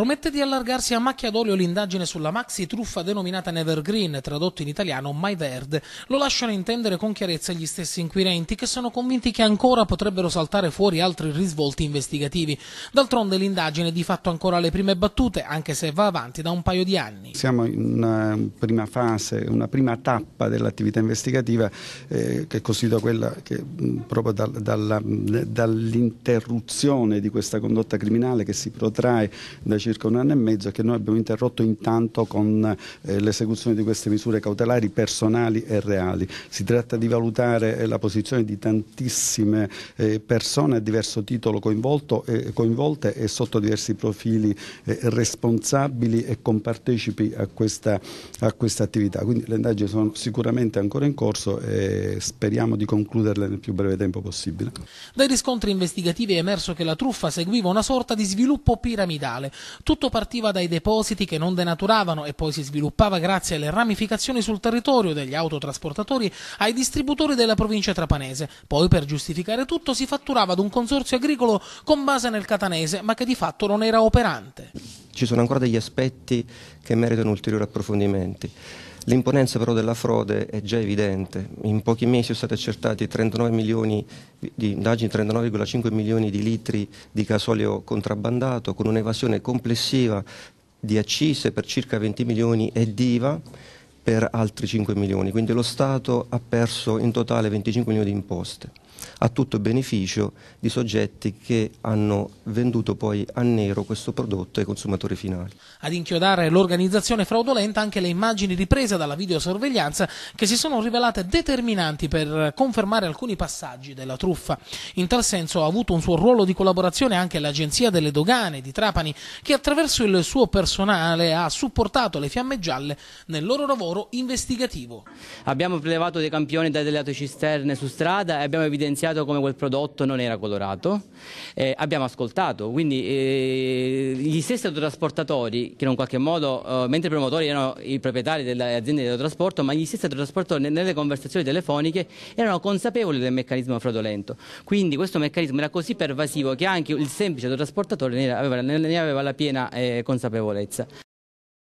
Promette di allargarsi a macchia d'olio l'indagine sulla maxi truffa denominata Nevergreen, tradotto in italiano Mai Verde. Lo lasciano intendere con chiarezza gli stessi inquirenti, che sono convinti che ancora potrebbero saltare fuori altri risvolti investigativi. D'altronde l'indagine è di fatto ancora alle prime battute, anche se va avanti da un paio di anni. Siamo in una prima fase, una prima tappa dell'attività investigativa eh, che costituisce quella che mm, proprio da, dall'interruzione di questa condotta criminale che si protrae da circa circa un anno e mezzo che noi abbiamo interrotto intanto con eh, l'esecuzione di queste misure cautelari personali e reali. Si tratta di valutare eh, la posizione di tantissime eh, persone a diverso titolo eh, coinvolte e sotto diversi profili eh, responsabili e compartecipi a questa, a questa, attività. Quindi le indagini sono sicuramente ancora in corso e speriamo di concluderle nel più breve tempo possibile. Dai riscontri investigativi è emerso che la truffa seguiva una sorta di sviluppo piramidale. Tutto partiva dai depositi che non denaturavano e poi si sviluppava grazie alle ramificazioni sul territorio degli autotrasportatori ai distributori della provincia trapanese. Poi, per giustificare tutto, si fatturava ad un consorzio agricolo con base nel catanese, ma che di fatto non era operante ci sono ancora degli aspetti che meritano ulteriori approfondimenti. L'imponenza però della frode è già evidente. In pochi mesi sono stati accertati 39 milioni di indagini, 39,5 milioni di litri di gasolio contrabbandato, con un'evasione complessiva di accise per circa 20 milioni e di IVA per altri 5 milioni. Quindi lo Stato ha perso in totale 25 milioni di imposte a tutto beneficio di soggetti che hanno venduto poi a nero questo prodotto ai consumatori finali. Ad inchiodare l'organizzazione fraudolenta anche le immagini riprese dalla videosorveglianza che si sono rivelate determinanti per confermare alcuni passaggi della truffa. In tal senso ha avuto un suo ruolo di collaborazione anche l'Agenzia delle Dogane di Trapani che attraverso il suo personale ha supportato le fiamme gialle nel loro lavoro investigativo. Abbiamo prelevato dei campioni da delle autocisterne su strada e abbiamo evidenziato evidenziato come quel prodotto non era colorato, eh, abbiamo ascoltato, quindi eh, gli stessi autotrasportatori che in qualche modo, eh, mentre i promotori erano i proprietari delle aziende di autotrasporto, ma gli stessi autotrasportatori nelle conversazioni telefoniche erano consapevoli del meccanismo fraudolento, quindi questo meccanismo era così pervasivo che anche il semplice autotrasportatore ne aveva, ne aveva la piena eh, consapevolezza.